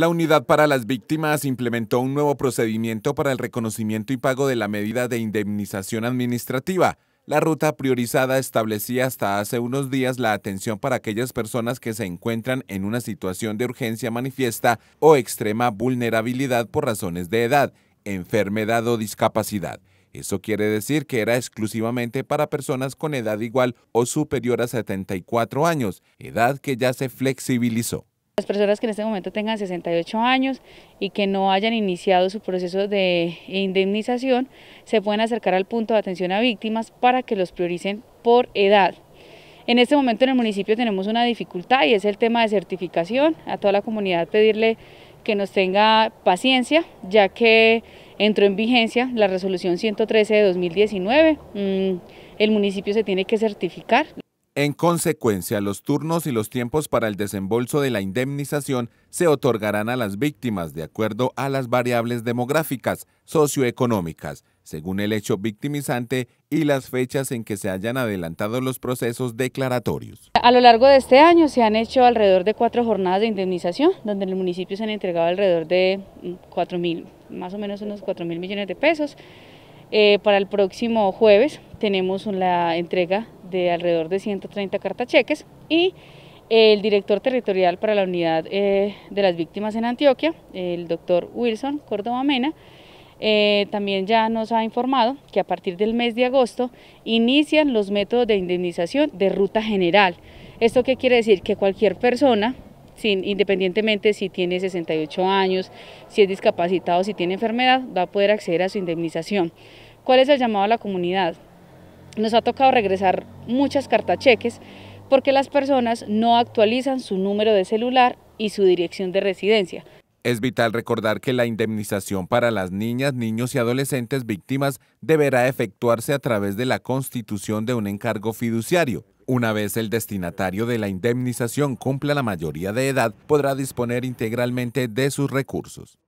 La Unidad para las Víctimas implementó un nuevo procedimiento para el reconocimiento y pago de la medida de indemnización administrativa. La ruta priorizada establecía hasta hace unos días la atención para aquellas personas que se encuentran en una situación de urgencia manifiesta o extrema vulnerabilidad por razones de edad, enfermedad o discapacidad. Eso quiere decir que era exclusivamente para personas con edad igual o superior a 74 años, edad que ya se flexibilizó. Las personas que en este momento tengan 68 años y que no hayan iniciado su proceso de indemnización se pueden acercar al punto de atención a víctimas para que los prioricen por edad. En este momento en el municipio tenemos una dificultad y es el tema de certificación. A toda la comunidad pedirle que nos tenga paciencia, ya que entró en vigencia la resolución 113 de 2019. Mm, el municipio se tiene que certificar. En consecuencia, los turnos y los tiempos para el desembolso de la indemnización se otorgarán a las víctimas de acuerdo a las variables demográficas, socioeconómicas, según el hecho victimizante y las fechas en que se hayan adelantado los procesos declaratorios. A lo largo de este año se han hecho alrededor de cuatro jornadas de indemnización, donde en el municipio se han entregado alrededor de 4 mm, mil, más o menos unos 4 mil millones de pesos. Eh, para el próximo jueves tenemos la entrega de alrededor de 130 cartacheques y el director territorial para la unidad eh, de las víctimas en Antioquia, el doctor Wilson Córdoba Mena, eh, también ya nos ha informado que a partir del mes de agosto inician los métodos de indemnización de ruta general. ¿Esto qué quiere decir? Que cualquier persona, sin, independientemente si tiene 68 años, si es discapacitado, si tiene enfermedad, va a poder acceder a su indemnización. ¿Cuál es el llamado a la comunidad? nos ha tocado regresar muchas cartacheques porque las personas no actualizan su número de celular y su dirección de residencia. Es vital recordar que la indemnización para las niñas, niños y adolescentes víctimas deberá efectuarse a través de la constitución de un encargo fiduciario. Una vez el destinatario de la indemnización cumpla la mayoría de edad, podrá disponer integralmente de sus recursos.